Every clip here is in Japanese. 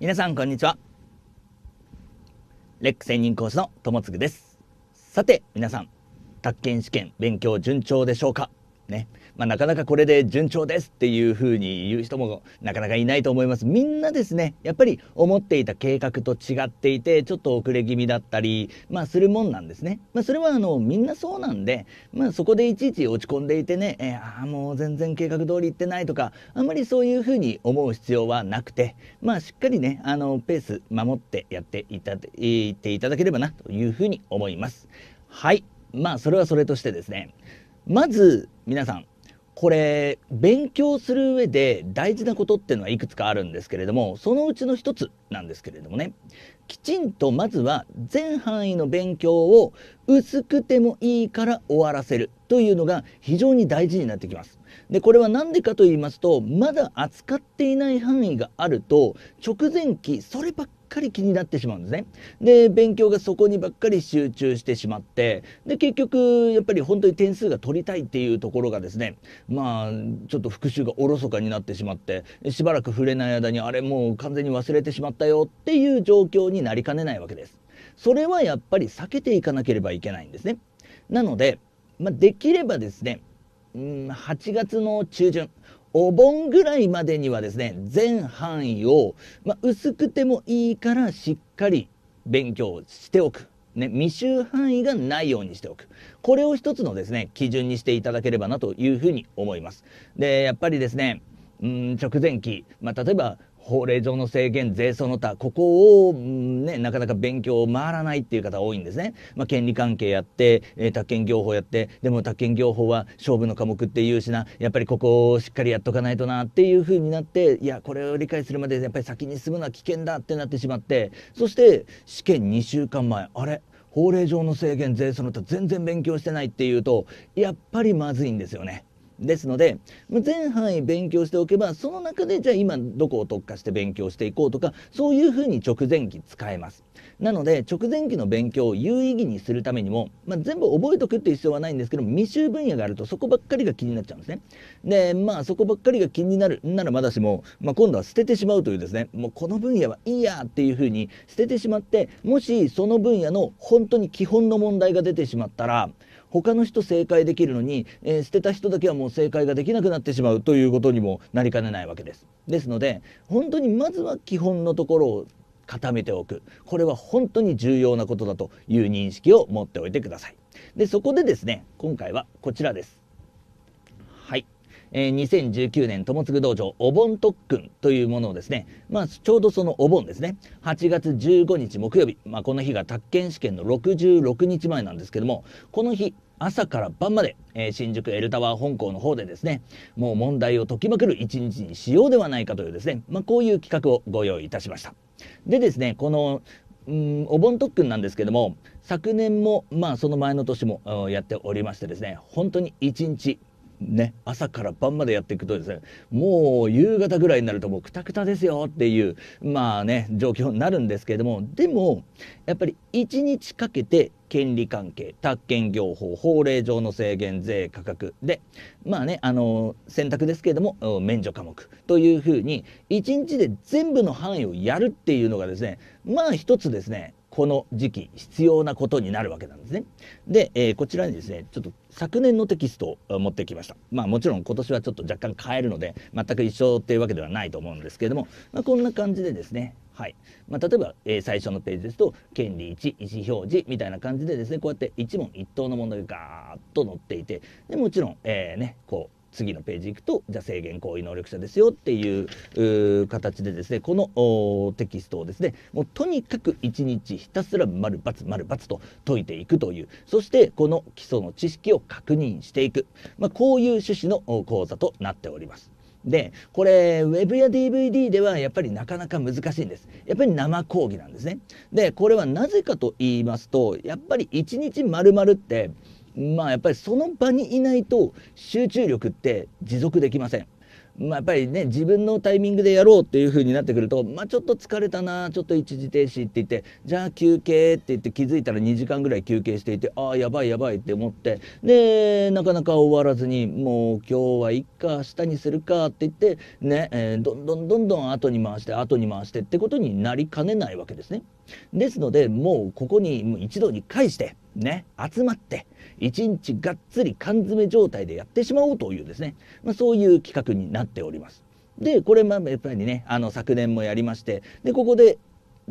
皆さんこんにちはレック専任講師の友次ですさて皆さん宅建試験勉強順調でしょうかねまあ、なかなかこれで順調ですっていうふうに言う人もなかなかいないと思いますみんなですねやっぱり思っていた計画と違っていてちょっと遅れ気味だったり、まあ、するもんなんですね、まあ、それはあのみんなそうなんで、まあ、そこでいちいち落ち込んでいてね、えー、ああもう全然計画通りいってないとかあんまりそういうふうに思う必要はなくて、まあ、しっかりねあのペース守ってやっていたいっていただければなというふうに思います。はいまあそれはそれとしてですねまず皆さんこれ勉強する上で大事なことっていうのはいくつかあるんですけれどもそのうちの一つなんですけれどもねきちんとまずは全範囲の勉強を薄くてもいいから終わらせるというのが非常に大事になってきます。でこれは何でかと言いますとまだ扱っていない範囲があると直前期そればっかり気になってしまうんですね。で勉強がそこにばっかり集中してしまってで結局やっぱり本当に点数が取りたいっていうところがですねまあちょっと復習がおろそかになってしまってしばらく触れない間にあれもう完全に忘れてしまったよっていう状況になりかねないわけです。それはやっぱり避けていかなければいけないんですね。なので、まあ、できればですね、うん、8月の中旬お盆ぐらいまでにはですね、全範囲を、まあ、薄くてもいいからしっかり勉強しておく。ね、未収範囲がないようにしておく。これを一つのですね、基準にしていただければなというふうに思います。で、やっぱりですね、うん直前期、まあ、例えば法令上の制限、税その他、ここを、ね、なかなか勉強を回らないっていう方多いんですね。まあ、権利関係やって、えー、宅建業法やって、でも宅建業法は勝負の科目っていうしな、やっぱりここをしっかりやっとかないとなっていう風になって、いや、これを理解するまでやっぱり先に進むのは危険だってなってしまって、そして試験2週間前、あれ法令上の制限、税その他全然勉強してないっていうと、やっぱりまずいんですよね。ですので全範囲勉強しておけばその中でじゃあ今どこを特化して勉強していこうとかそういうふうに直前期使えます。なので直前期の勉強を有意義にするためにも、まあ、全部覚えとくっていう必要はないんですけど未就分野があるとそこばっかりが気になっちゃうんですね。でまあそこばっかりが気になるならまだしも、まあ、今度は捨ててしまうというですねもうこの分野はいいやっていうふうに捨ててしまってもしその分野の本当に基本の問題が出てしまったら他の人正解できるのに、えー、捨てた人だけはもう正解ができなくなってしまうということにもなりかねないわけです。ですので本当にまずは基本のところを固めておくこれは本当に重要なことだという認識を持っておいてください。でそこでですね今回はこちらです。えー、2019年友継道場お盆特訓というものをですね、まあ、ちょうどそのお盆ですね、8月15日木曜日、まあ、この日が宅建試験の66日前なんですけども、この日、朝から晩まで、えー、新宿エルタワー本校の方でですね、もう問題を解きまくる一日にしようではないかというですね、まあ、こういう企画をご用意いたしました。でですね、この、うん、お盆特訓なんですけども、昨年も、まあ、その前の年もやっておりましてですね、本当に一日ね朝から晩までやっていくとですねもう夕方ぐらいになるともうくたくたですよっていうまあね状況になるんですけれどもでもやっぱり1日かけて権利関係宅建業法法令上の制限税価格でまあねあの選択ですけれども免除科目というふうに1日で全部の範囲をやるっていうのがですねまあ一つですねこの時期必要なことになるわけなんですね。で、えー、こちらにですねちょっと昨年のテキストを持ってきました。まあもちろん今年はちょっと若干変えるので全く一緒っていうわけではないと思うんですけれども、まあ、こんな感じでですねはいまあ、例えば、えー、最初のページですと権利1意思表示みたいな感じでですねこうやって一問一答の問題がガーッと載っていてでもちろん、えーね、こう次のページ行くと、じゃあ制限行為能力者ですよっていう形でですね、このテキストをですね、もうとにかく一日ひたすら丸×丸×と解いていくという、そしてこの基礎の知識を確認していく、まあ、こういう趣旨の講座となっております。でこれウェブや DVD ではやっぱりなかなか難しいんですやっぱり生講義なんですねでこれはなぜかと言いますとやっぱり一日丸々ってまあやっぱりその場にいないと集中力って持続できません。まあ、やっぱりね自分のタイミングでやろうっていう風になってくると、まあ、ちょっと疲れたなちょっと一時停止って言ってじゃあ休憩って言って気づいたら2時間ぐらい休憩していてああやばいやばいって思ってでなかなか終わらずにもう今日はいっか明日にするかって言ってね、えー、どんどんどんどん後に回して後に回してってことになりかねないわけですね。ですのでもうここに一度に返してね、集まって、一日がっつり缶詰状態でやってしまおうというですね、まあ、そういう企画になっております。で、これ、まあ、やっぱりね、あの、昨年もやりまして、で、ここで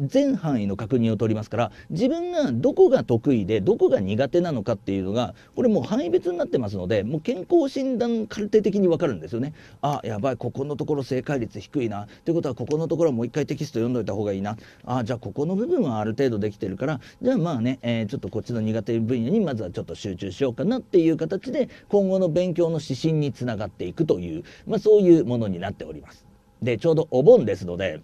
全範囲の確認を取りますから自分がどこが得意でどこが苦手なのかっていうのがこれもう範囲別になってますのでもう健康診断カルテ的に分かるんですよね。あやばいここのところ正解率低いなということはここのところはもう一回テキスト読んどいた方がいいなあじゃあここの部分はある程度できてるからじゃあまあね、えー、ちょっとこっちの苦手分野にまずはちょっと集中しようかなっていう形で今後の勉強の指針につながっていくという、まあ、そういうものになっております。でちょうどお盆ですので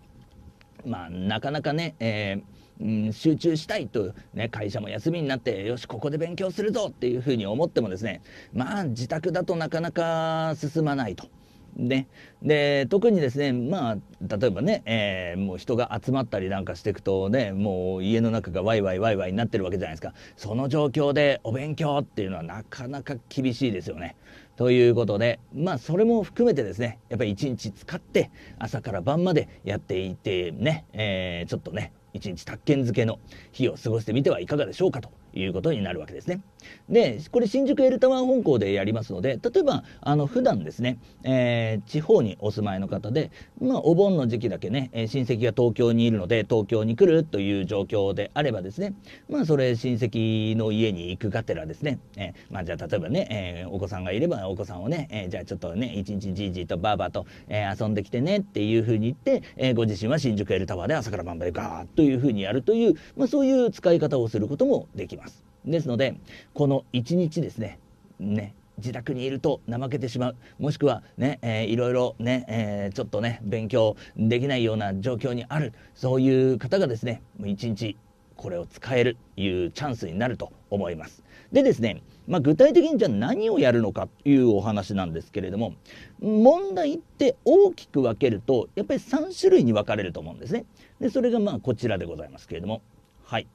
まあ、なかなかね、えー、うん、集中したいと、ね、会社も休みになってよしここで勉強するぞっていうふうに思ってもですねまあ自宅だとなかなか進まないと。ね。で、特にですね、まあ、例えばね、えー、もう人が集まったりなんかしていくとね、もう家の中がワイワイワイワイになってるわけじゃないですか。その状況でお勉強っていうのはなかなか厳しいですよね。ということで、まあ、それも含めてですね、やっぱり一日使って、朝から晩までやっていてね、えー、ちょっとね、一日宅建漬けの日を過ごしてみてはいかがでしょうかということになるわけですね。でこれ新宿エルタワー本校でやりますので例えばあの普段ですね、えー、地方にお住まいの方で、まあ、お盆の時期だけね、えー、親戚が東京にいるので東京に来るという状況であればですねまあそれ親戚の家に行くがてらですね、えー、まあ、じゃあ例えばね、えお子さんがいればお子さんをね、えじゃあちょっとね一日じいじいとばあばと、え遊んできてねっていうふうに言って、えご自身は新宿エルタワーで朝から晩までガーッというふうにやるという、まあ、そういう使い方をすることもできます。ですのでこの1日ですねね自宅にいると怠けてしまうもしくはね、えー、いろいろね、えー、ちょっとね勉強できないような状況にあるそういう方がですね一日これを使えるいうチャンスになると思います。でですね、まあ、具体的にじゃあ何をやるのかというお話なんですけれども問題って大きく分けるとやっぱり3種類に分かれると思うんですね。でそれがまあこちらでございますけれどもはい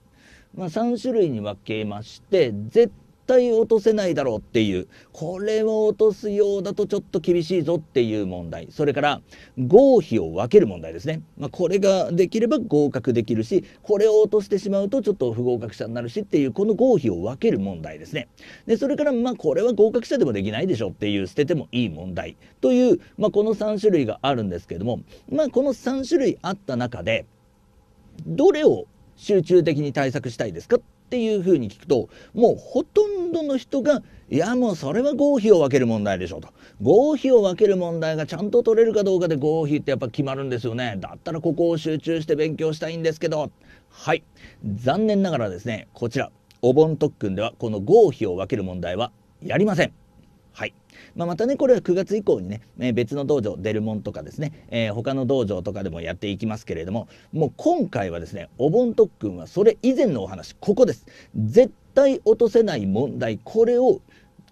まあ、3種類に分けまして絶対落とせないだろうっていうこれを落とすようだとちょっと厳しいぞっていう問題それから合否を分ける問題ですね、まあ、これができれば合格できるしこれを落としてしまうとちょっと不合格者になるしっていうこの合否を分ける問題ですねでそれからまあこれは合格者でもできないでしょっていう捨ててもいい問題という、まあ、この3種類があるんですけども、まあ、この3種類あった中でどれを集中的に対策したいですかっていうふうに聞くともうほとんどの人がいやもうそれは合否を分ける問題でしょうと合否を分ける問題がちゃんと取れるかどうかで合否ってやっぱ決まるんですよねだったらここを集中して勉強したいんですけどはい残念ながらですねこちらお盆特訓ではこの合否を分ける問題はやりません。はい。まあ、またね、これは9月以降にね、えー、別の道場、デルモンとかですね、えー、他の道場とかでもやっていきますけれども、もう今回はですね、お盆特訓はそれ以前のお話、ここです。絶対落とせない問題、これを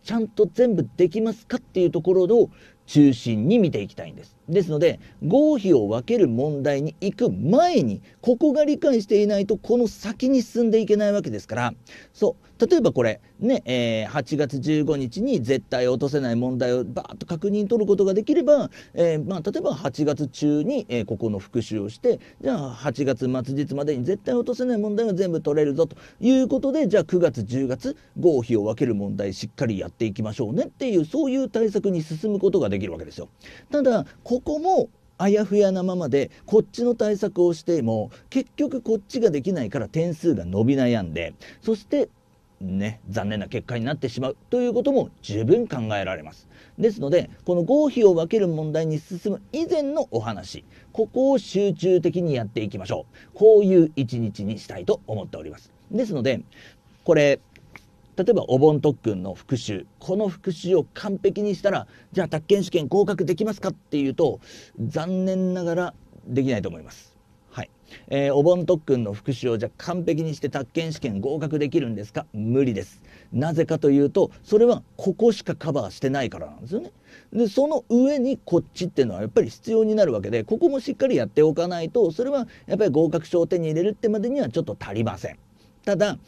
ちゃんと全部できますかっていうところを中心に見ていきたいんです。ですので合否を分ける問題に行く前にここが理解していないとこの先に進んでいけないわけですからそう例えばこれね、えー、8月15日に絶対落とせない問題をバーッと確認取ることができれば、えー、まあ、例えば8月中に、えー、ここの復習をしてじゃあ8月末日までに絶対落とせない問題は全部取れるぞということでじゃあ9月10月合否を分ける問題しっかりやっていきましょうねっていうそういう対策に進むことができるわけですよ。ただこここもあやふやなままでこっちの対策をしても結局こっちができないから点数が伸び悩んでそしてね残念な結果になってしまうということも十分考えられますですのでこの合否を分ける問題に進む以前のお話ここを集中的にやっていきましょうこういう一日にしたいと思っておりますですのでこれ例えばお盆特訓の復習この復習を完璧にしたらじゃあ宅建試験合格できますかっていうと残念ながらできないと思います。はいえー、お盆特訓の復習をじゃあ完璧にして宅建試験合格できるんですか無理です。なぜかというとそれはここしかカバーしてないからなんですよね。でその上にこっちっていうのはやっぱり必要になるわけでここもしっかりやっておかないとそれはやっぱり合格証を手に入れるってまでにはちょっと足りません。ただ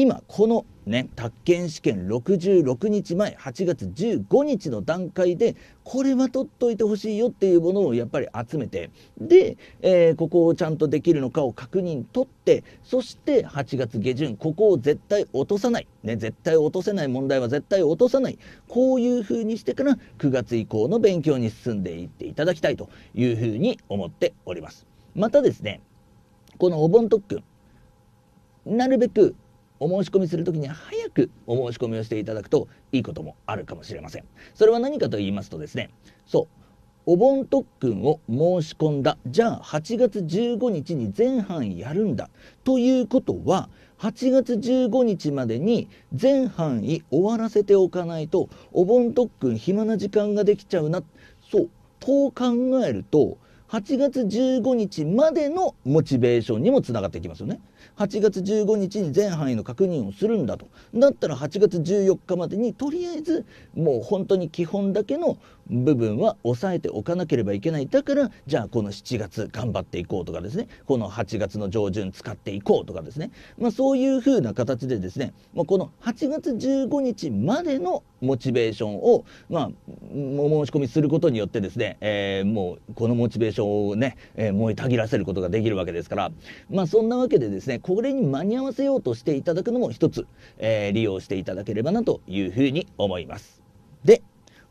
今このね宅建試験66日前8月15日の段階でこれは取っといてほしいよっていうものをやっぱり集めてで、えー、ここをちゃんとできるのかを確認取ってそして8月下旬ここを絶対落とさない、ね、絶対落とせない問題は絶対落とさないこういうふうにしてから9月以降の勉強に進んでいっていただきたいというふうに思っております。またですねこのお盆特訓なるべくお申し込みする時に早くお申し込みをしていただくといいこともあるかもしれませんそれは何かと言いますとですねそうお盆特訓を申し込んだじゃあ8月15日に全半やるんだということは8月15日までに全範囲終わらせておかないとお盆特訓暇な時間ができちゃうなそうと考えると8月15日までのモチベーションにもつながってきますよね。8月15日に全範囲の確認をするんだとだったら8月14日までにとりあえずもう本当に基本だけの部分は押さえておかなければいけないだからじゃあこの7月頑張っていこうとかですねこの8月の上旬使っていこうとかですね、まあ、そういうふうな形でですね、まあ、この8月15日までのモチベーションを、まあ、お申し込みすることによってですね、えー、もうこのモチベーションをね、えー、燃えたぎらせることができるわけですから、まあ、そんなわけでですねこれに間に合わせようとしていただくのも一つ、え利用していただければなというふうに思います。で、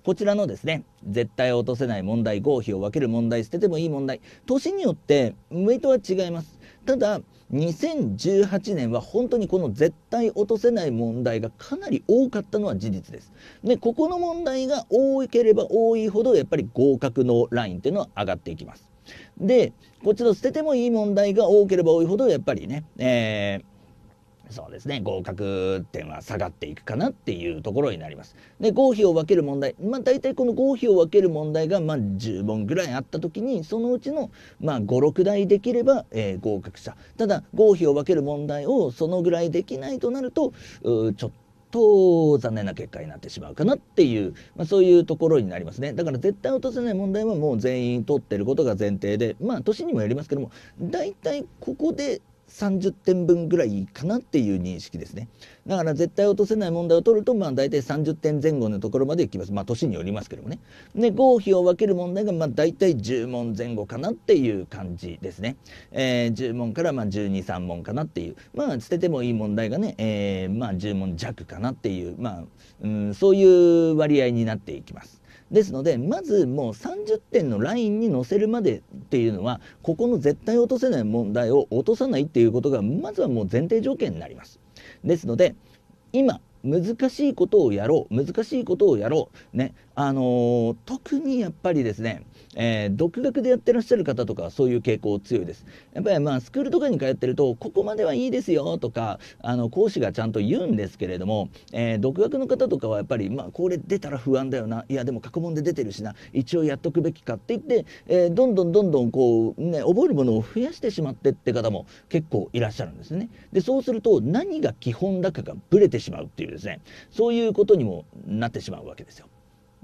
こちらのですね、絶対落とせない問題、合否を分ける問題、捨ててもいい問題、年によってウとは違います。ただ、2018年は本当にこの絶対落とせない問題がかなり多かったのは事実です。で、ここの問題が多ければ多いほど、やっぱり合格のラインっていうのは上がっていきます。でこっちの捨ててもいい問題が多ければ多いほどやっぱりね、えーそうですね合格点は下がっていくかなっていうところになります。で合否を分ける問題まあ大体この合否を分ける問題がまあ10問ぐらいあった時にそのうちのま56題できれば、えー、合格者ただ合否を分ける問題をそのぐらいできないとなるとちょっと残念な結果になってしまうかなっていう、まあ、そういうところになりますねだから絶対落とせない問題はもう全員取ってることが前提でまあ年にもよりますけども大体ここで30点分ぐらいかなっていう認識ですねだから絶対落とせない問題を取るとまあ大体30点前後のところまでいきますまあ年によりますけどもねで合否を分ける問題がまあ大体10問前後かなっていう感じですね、えー、10問からまあ123問かなっていうまあ捨ててもいい問題がね、えー、まあ10問弱かなっていうまあ、うん、そういう割合になっていきますですのでまずもう30点のラインに乗せるまでっていうのはここの絶対落とせない問題を落とさないっていうことがまずはもう前提条件になります。ですので今難しいことをやろう難しいことをやろうねあのー、特にやっぱりですねえー、独学でやってらっしゃる方とかそういう傾向強いです。やっぱりまあスクールとかに通ってるとここまではいいですよとかあの講師がちゃんと言うんですけれども、えー、独学の方とかはやっぱりまあこれ出たら不安だよないやでも過去問で出てるしな一応やっとくべきかって言って、えー、どんどんどんどんこう、ね、覚えるものを増やしてしまってって方も結構いらっしゃるんですね。でそうすると何が基本だかがブレてしまうっていうですねそういうことにもなってしまうわけですよ。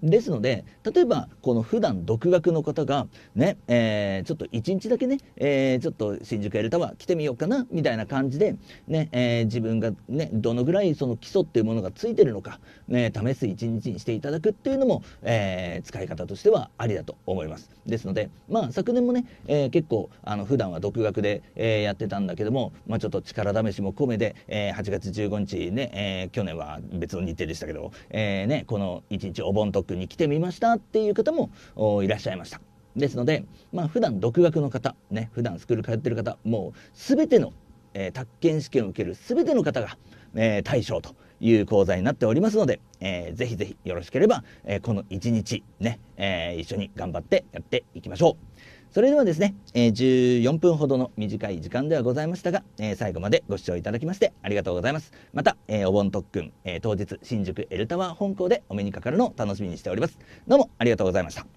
ですので例えばこの普段独学の方がね、えー、ちょっと1日だけね、えー、ちょっと新宿エルタワー来てみようかなみたいな感じでね、えー、自分が、ね、どのぐらいその基礎っていうものがついてるのか、ね、試す1日にしていただくっていうのも、え使い方としてはありだと思います。ですので、まあ、昨年もね、え結構あの普段は独学で、えやってたんだけども、まあ、ちょっと力試しも込めで、え8月15日ね、え去年は別の日程でしたけど、えね、この1日お盆特区学に来てみましたっていう方もいらっしゃいました。ですので、まあ、普段独学の方、ね、普段スクール通ってる方、もう全ての、えー、宅建試験を受ける全ての方が、えー、対象という講座になっておりますので、えー、ぜひぜひよろしければ、えー、この一日ね、えー、一緒に頑張ってやっていきましょう。それではですね、え14分ほどの短い時間ではございましたが、え最後までご視聴いただきましてありがとうございます。また、えお盆特訓、え当日新宿エルタワー本校でお目にかかるのを楽しみにしております。どうもありがとうございました。